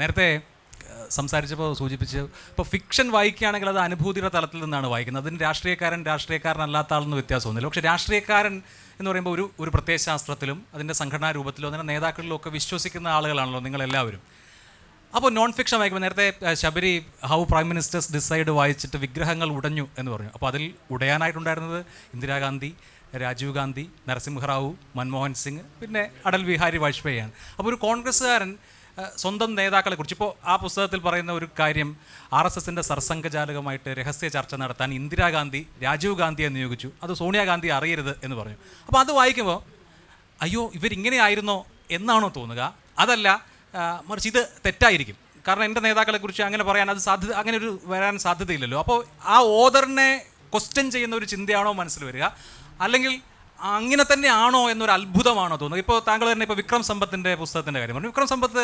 നേരത്തെ സംസാരിച്ചപ്പോൾ സൂചിപ്പിച്ച് ഇപ്പോൾ ഫിക്ഷൻ വായിക്കുകയാണെങ്കിൽ അത് അനുഭൂതിയുടെ തലത്തിൽ നിന്നാണ് വായിക്കുന്നത് അതിന് രാഷ്ട്രീയക്കാരൻ രാഷ്ട്രീയക്കാരൻ രാഷ്ട്രീയക്കാരനല്ലാത്ത ആളെന്ന് വ്യത്യാസമൊന്നുമില്ല പക്ഷേ രാഷ്ട്രീയക്കാരൻ എന്ന് പറയുമ്പോൾ ഒരു ഒരു പ്രത്യയശാസ്ത്രത്തിലും അതിൻ്റെ സംഘടനാ രൂപത്തിലും അതിൻ്റെ നേതാക്കളിലും ഒക്കെ വിശ്വസിക്കുന്ന ആളുകളാണല്ലോ നിങ്ങളെല്ലാവരും അപ്പോൾ നോൺ ഫിക്ഷൻ വായിക്കുമ്പോൾ നേരത്തെ ശബരി ഹൗ പ്രൈം മിനിസ്റ്റേഴ്സ് ഡിസൈഡ് വായിച്ചിട്ട് വിഗ്രഹങ്ങൾ ഉടഞ്ഞു എന്ന് പറഞ്ഞു അപ്പോൾ അതിൽ ഉടയാനായിട്ടുണ്ടായിരുന്നത് ഇന്ദിരാഗാന്ധി രാജീവ് ഗാന്ധി നരസിംഹറാവു മൻമോഹൻ സിംഗ് പിന്നെ അടൽ ബിഹാരി ആണ് അപ്പോൾ ഒരു കോൺഗ്രസ്സുകാരൻ സ്വന്തം നേതാക്കളെ കുറിച്ച് ഇപ്പോൾ ആ പുസ്തകത്തിൽ പറയുന്ന ഒരു കാര്യം ആർ എസ് എസിൻ്റെ സർസംഘചാലകമായിട്ട് രഹസ്യ ചർച്ച നടത്താൻ ഇന്ദിരാഗാന്ധി രാജീവ് ഗാന്ധിയെ നിയോഗിച്ചു അത് സോണിയാഗാന്ധി അറിയരുത് എന്ന് പറഞ്ഞു അപ്പോൾ അത് വായിക്കുമ്പോൾ അയ്യോ ഇവരിങ്ങനെയായിരുന്നോ എന്നാണോ തോന്നുക അതല്ല മറിച്ച് ഇത് തെറ്റായിരിക്കും കാരണം എൻ്റെ നേതാക്കളെക്കുറിച്ച് അങ്ങനെ പറയാൻ അത് സാധ്യത അങ്ങനെ ഒരു വരാൻ സാധ്യതയില്ലല്ലോ അപ്പോൾ ആ ഓദറിനെ ക്വസ്റ്റ്യൻ ചെയ്യുന്ന ഒരു ചിന്തയാണോ മനസ്സിൽ വരിക അല്ലെങ്കിൽ അങ്ങനെ തന്നെയാണോ എന്നൊരു അത്ഭുതമാണോ തോന്നുന്നത് ഇപ്പോൾ താങ്കൾ തന്നെ ഇപ്പോൾ വിക്രം സമ്പത്തിൻ്റെ പുസ്തകത്തിൻ്റെ കാര്യം പറഞ്ഞു വിക്രം സമ്പത്ത്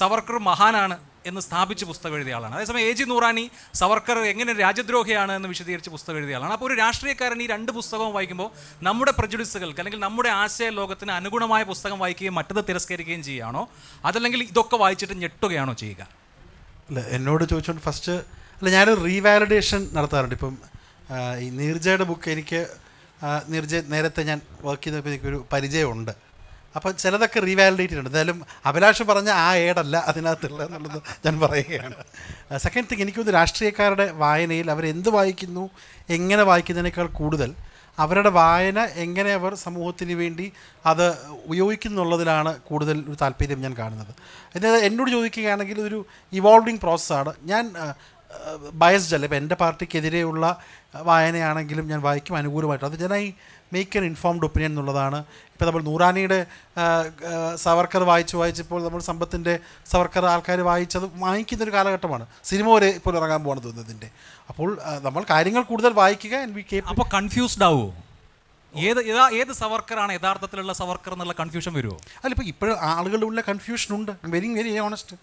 സവർക്കർ മഹാനാണ് എന്ന് സ്ഥാപിച്ച് പുസ്തകം എഴുതിയ ആളാണ് അതേസമയം എ ജി നൂറാനി സവർക്കർ എങ്ങനെ രാജ്യദ്രോഹിയാണ് എന്ന് വിശദീകരിച്ച് പുസ്തകം എഴുതിയ ആളാണ് അപ്പോൾ ഒരു രാഷ്ട്രീയക്കാരൻ ഈ രണ്ട് പുസ്തകവും വായിക്കുമ്പോൾ നമ്മുടെ പ്രജുഡിസുകൾക്ക് അല്ലെങ്കിൽ നമ്മുടെ ആശയ ലോകത്തിന് അനുഗുണമായ പുസ്തകം വായിക്കുകയും മറ്റത് തിരസ്കരിക്കുകയും ചെയ്യുകയാണോ അതല്ലെങ്കിൽ ഇതൊക്കെ വായിച്ചിട്ട് ഞെട്ടുകയാണോ ചെയ്യുക അല്ല എന്നോട് ചോദിച്ചുകൊണ്ട് ഫസ്റ്റ് അല്ല ഞാൻ റീവാലിഡേഷൻ നടത്താറുണ്ട് ഇപ്പം ഈ നീർജയുടെ ബുക്ക് എനിക്ക് നിർജ നേരത്തെ ഞാൻ വർക്ക് ചെയ്തപ്പോൾ എനിക്കൊരു പരിചയമുണ്ട് അപ്പം ചിലതൊക്കെ റീവാലിഡേറ്റ് ഉണ്ട് എന്തായാലും അഭിലാഷ് പറഞ്ഞ ആ ഏടല്ല അതിനകത്തുള്ള എന്നുള്ളത് ഞാൻ പറയുകയാണ് സെക്കൻഡ് തിങ് എനിക്കൊന്ന് രാഷ്ട്രീയക്കാരുടെ വായനയിൽ അവരെന്ത് വായിക്കുന്നു എങ്ങനെ വായിക്കുന്നതിനേക്കാൾ കൂടുതൽ അവരുടെ വായന എങ്ങനെ അവർ സമൂഹത്തിന് വേണ്ടി അത് ഉപയോഗിക്കുന്നുള്ളതിലാണ് കൂടുതൽ ഒരു താല്പര്യം ഞാൻ കാണുന്നത് അതായത് എന്നോട് ചോദിക്കുകയാണെങ്കിൽ ഒരു ഇവോൾവിങ് പ്രോസസ്സാണ് ഞാൻ ബയസ്ഡ് അല്ല ഇപ്പം എൻ്റെ പാർട്ടിക്കെതിരെയുള്ള വായനയാണെങ്കിലും ഞാൻ വായിക്കും അനുകൂലമായിട്ട് അത് ജനായി മേക്ക് എൻ ഇൻഫോംഡ് ഒപ്പീനിയൻ എന്നുള്ളതാണ് ഇപ്പോൾ നമ്മൾ നൂറാനിയുടെ സവർക്കർ വായിച്ച് വായിച്ചപ്പോൾ നമ്മൾ സമ്പത്തിൻ്റെ സവർക്കർ ആൾക്കാർ വായിച്ചത് വാങ്ങിക്കുന്നൊരു കാലഘട്ടമാണ് സിനിമ വരെ ഇപ്പോൾ ഇറങ്ങാൻ പോകണം തോന്നുന്നതിൻ്റെ അപ്പോൾ നമ്മൾ കാര്യങ്ങൾ കൂടുതൽ വായിക്കുക ആൻഡ് വി കേ അപ്പോൾ കൺഫ്യൂസ്ഡ് ആവുമോ ഏത് ഏതാ ഏത് സവർക്കറാണ് യഥാർത്ഥത്തിലുള്ള സവർക്കർ എന്നുള്ള കൺഫ്യൂഷൻ വരുമോ അല്ല ഇപ്പോൾ ഇപ്പോഴും ആളുകളുടെ കൺഫ്യൂഷൻ ഉണ്ട് വെരി വെരി ഓണസ്റ്റ്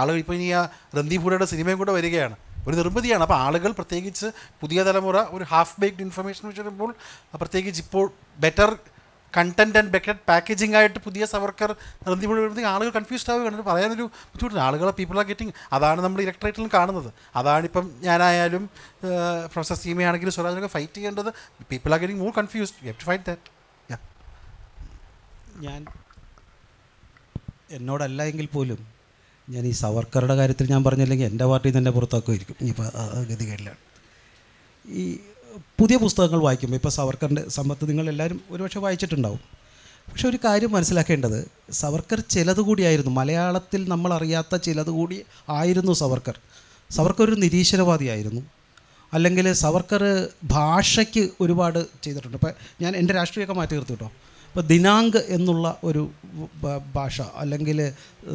ആളുകൾ ഇപ്പോൾ ഇനി ആ രന്ദീപുരയുടെ സിനിമയും കൂടെ വരികയാണ് ഒരു നിർമ്മിതിയാണ് അപ്പോൾ ആളുകൾ പ്രത്യേകിച്ച് പുതിയ തലമുറ ഒരു ഹാഫ് ബേക്ഡ് ഇൻഫർമേഷൻ വെച്ച് വരുമ്പോൾ പ്രത്യേകിച്ച് ഇപ്പോൾ better content and better packaging ആയിട്ട് പുതിയ സവർക്കർ നിർമ്മിപ്പോൾ വരുമ്പോഴത്തേക്ക് ആളുകൾ കൺഫ്യൂസ്ഡ് ആവുകയാണ് പറയാനൊരു ബുദ്ധിമുട്ടില്ല ആളുകൾ പീപ്പിൾ ആർ ഗെറ്റിംഗ് അതാണ് നമ്മൾ ഇലക്ട്രേറ്റിലും കാണുന്നത് അതാണിപ്പം ഞാനായാലും പ്രൊഫസർ സീമയാണെങ്കിലും സ്വരാജനൊക്കെ ഫൈറ്റ് ചെയ്യേണ്ടത് people are getting more confused you to fight that ഞാൻ എന്നോടല്ല എങ്കിൽ പോലും ഞാൻ ഈ സവർക്കറുടെ കാര്യത്തിൽ ഞാൻ പറഞ്ഞില്ലെങ്കിൽ എൻ്റെ പാർട്ടി തന്നെ പുറത്താക്കുമായിരിക്കും ഇനിയിപ്പോൾ ഗതികേടിലാണ് ഈ പുതിയ പുസ്തകങ്ങൾ വായിക്കുമ്പോൾ ഇപ്പോൾ സവർക്കറിൻ്റെ സമ്പത്ത് നിങ്ങൾ എല്ലാവരും ഒരുപക്ഷെ വായിച്ചിട്ടുണ്ടാവും പക്ഷെ ഒരു കാര്യം മനസ്സിലാക്കേണ്ടത് സവർക്കർ ചിലത് കൂടിയായിരുന്നു മലയാളത്തിൽ നമ്മൾ അറിയാത്ത ചിലത് കൂടി ആയിരുന്നു സവർക്കർ സവർക്കർ ഒരു നിരീശ്വരവാദിയായിരുന്നു അല്ലെങ്കിൽ സവർക്കർ ഭാഷയ്ക്ക് ഒരുപാട് ചെയ്തിട്ടുണ്ട് ഇപ്പം ഞാൻ എൻ്റെ രാഷ്ട്രീയമൊക്കെ മാറ്റി നിർത്തി കേട്ടോ ഇപ്പോൾ ദിനാങ്ക് എന്നുള്ള ഒരു ഭാഷ അല്ലെങ്കിൽ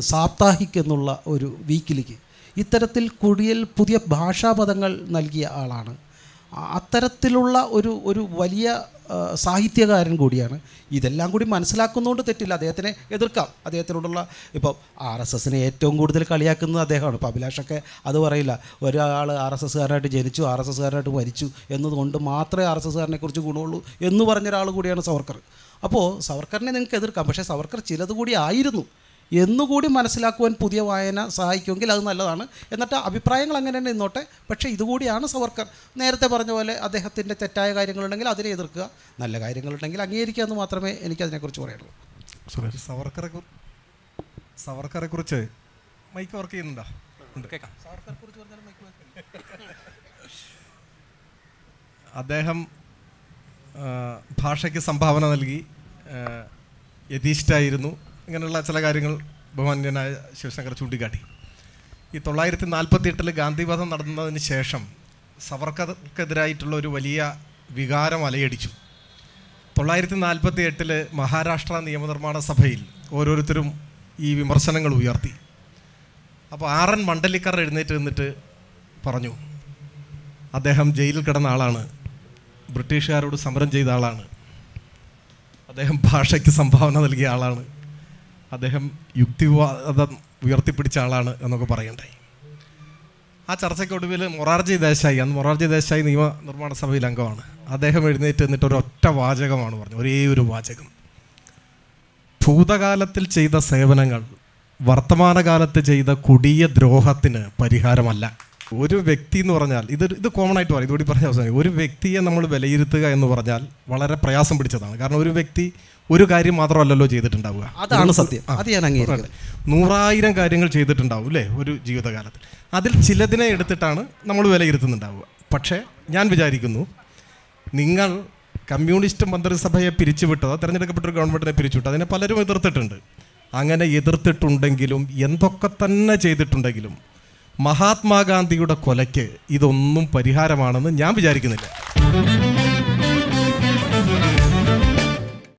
സാപ്താഹിക് എന്നുള്ള ഒരു വീക്കിലിക്ക് ഇത്തരത്തിൽ കുടിയിൽ പുതിയ ഭാഷാപദങ്ങൾ നൽകിയ ആളാണ് അത്തരത്തിലുള്ള ഒരു ഒരു വലിയ സാഹിത്യകാരൻ കൂടിയാണ് ഇതെല്ലാം കൂടി മനസ്സിലാക്കുന്നതുകൊണ്ട് തെറ്റില്ല അദ്ദേഹത്തിനെ എതിർക്കാം അദ്ദേഹത്തിനോടുള്ള ഇപ്പോൾ ആർ എസ് എസിനെ ഏറ്റവും കൂടുതൽ കളിയാക്കുന്നത് അദ്ദേഹമാണ് ഇപ്പോൾ അഭിലാഷൊക്കെ അത് പറയില്ല ഒരാൾ ആർ എസ് എസ്സുകാരനായിട്ട് ജനിച്ചു ആർ എസ് എസ്സുകാരനായിട്ട് മരിച്ചു എന്നതുകൊണ്ട് മാത്രമേ ആർ എസ് എസ്സുകാരനെ കുറിച്ച് ഗുണമുള്ളൂ എന്ന് പറഞ്ഞ കൂടിയാണ് സവർക്കർ അപ്പോൾ സവർക്കറിനെ നിങ്ങൾക്ക് എതിർക്കാം പക്ഷേ സവർക്കർ ചിലത് കൂടി ആയിരുന്നു എന്നുകൂടി മനസ്സിലാക്കുവാൻ പുതിയ വായന സഹായിക്കുമെങ്കിൽ അത് നല്ലതാണ് എന്നിട്ട് അഭിപ്രായങ്ങൾ അങ്ങനെ തന്നെ നിന്നോട്ടെ പക്ഷേ ഇതുകൂടിയാണ് സവർക്കർ നേരത്തെ പറഞ്ഞ പോലെ അദ്ദേഹത്തിൻ്റെ തെറ്റായ കാര്യങ്ങളുണ്ടെങ്കിൽ അതിനെ എതിർക്കുക നല്ല കാര്യങ്ങളുണ്ടെങ്കിൽ അംഗീകരിക്കുക എന്ന് മാത്രമേ എനിക്ക് അതിനെക്കുറിച്ച് പറയുള്ളൂ സവർക്കറെ സവർക്കറെ കുറിച്ച് മൈക്ക് വർക്ക് ചെയ്യുന്നുണ്ടോ അദ്ദേഹം ഭാഷയ്ക്ക് സംഭാവന നൽകി യഥീഷ്ടായിരുന്നു ഇങ്ങനെയുള്ള ചില കാര്യങ്ങൾ ബഹുമാന്യനായ ശിവശങ്കർ ചൂണ്ടിക്കാട്ടി ഈ തൊള്ളായിരത്തി നാൽപ്പത്തി എട്ടിൽ ഗാന്ധിവധം നടന്നതിന് ശേഷം സവർക്കർക്കെതിരായിട്ടുള്ള ഒരു വലിയ വികാരം അലയടിച്ചു തൊള്ളായിരത്തി നാൽപ്പത്തി എട്ടിൽ മഹാരാഷ്ട്ര നിയമനിർമ്മാണ സഭയിൽ ഓരോരുത്തരും ഈ വിമർശനങ്ങൾ ഉയർത്തി അപ്പോൾ ആർ എൻ മണ്ഡലിക്കർ എഴുന്നേറ്റ് നിന്നിട്ട് പറഞ്ഞു അദ്ദേഹം ജയിലിൽ കിടന്ന ആളാണ് ബ്രിട്ടീഷുകാരോട് സമരം ചെയ്ത ആളാണ് അദ്ദേഹം ഭാഷയ്ക്ക് സംഭാവന നൽകിയ ആളാണ് അദ്ദേഹം യുക്തിവാദം ഉയർത്തിപ്പിടിച്ച ആളാണ് എന്നൊക്കെ പറയണ്ടായി ആ ചർച്ചയ്ക്കൊടുവിൽ മൊറാർജി ദേശായി അന്ന് മൊറാർജി ദേശായി നിയമനിർമ്മാണ സഭയിൽ അംഗമാണ് അദ്ദേഹം എഴുന്നേറ്റ് നിന്നിട്ട് ഒരു ഒറ്റ വാചകമാണ് പറഞ്ഞത് ഒരേ ഒരു വാചകം ഭൂതകാലത്തിൽ ചെയ്ത സേവനങ്ങൾ വർത്തമാനകാലത്ത് ചെയ്ത കൊടിയ ദ്രോഹത്തിന് പരിഹാരമല്ല ഒരു വ്യക്തി എന്ന് പറഞ്ഞാൽ ഇത് ഇത് കോമൺ ആയിട്ട് പറയും ഇതുകൂടി പറഞ്ഞ അവസാനം ഒരു വ്യക്തിയെ നമ്മൾ വിലയിരുത്തുക എന്ന് പറഞ്ഞാൽ വളരെ പ്രയാസം പിടിച്ചതാണ് കാരണം ഒരു വ്യക്തി ഒരു കാര്യം മാത്രമല്ലല്ലോ ചെയ്തിട്ടുണ്ടാവുക അതാണ് സത്യം അങ്ങനെ നൂറായിരം കാര്യങ്ങൾ ചെയ്തിട്ടുണ്ടാവും അല്ലേ ഒരു ജീവിതകാലത്ത് അതിൽ ചിലതിനെ എടുത്തിട്ടാണ് നമ്മൾ വിലയിരുത്തുന്നുണ്ടാവുക പക്ഷേ ഞാൻ വിചാരിക്കുന്നു നിങ്ങൾ കമ്മ്യൂണിസ്റ്റ് മന്ത്രിസഭയെ പിരിച്ചുവിട്ടതോ തിരഞ്ഞെടുക്കപ്പെട്ട ഗവൺമെൻറ്റിനെ പിരിച്ചുവിട്ടോ അതിനെ പലരും എതിർത്തിട്ടുണ്ട് അങ്ങനെ എതിർത്തിട്ടുണ്ടെങ്കിലും എന്തൊക്കെ തന്നെ ചെയ്തിട്ടുണ്ടെങ്കിലും മഹാത്മാഗാന്ധിയുടെ കൊലയ്ക്ക് ഇതൊന്നും പരിഹാരമാണെന്ന് ഞാൻ വിചാരിക്കുന്നില്ല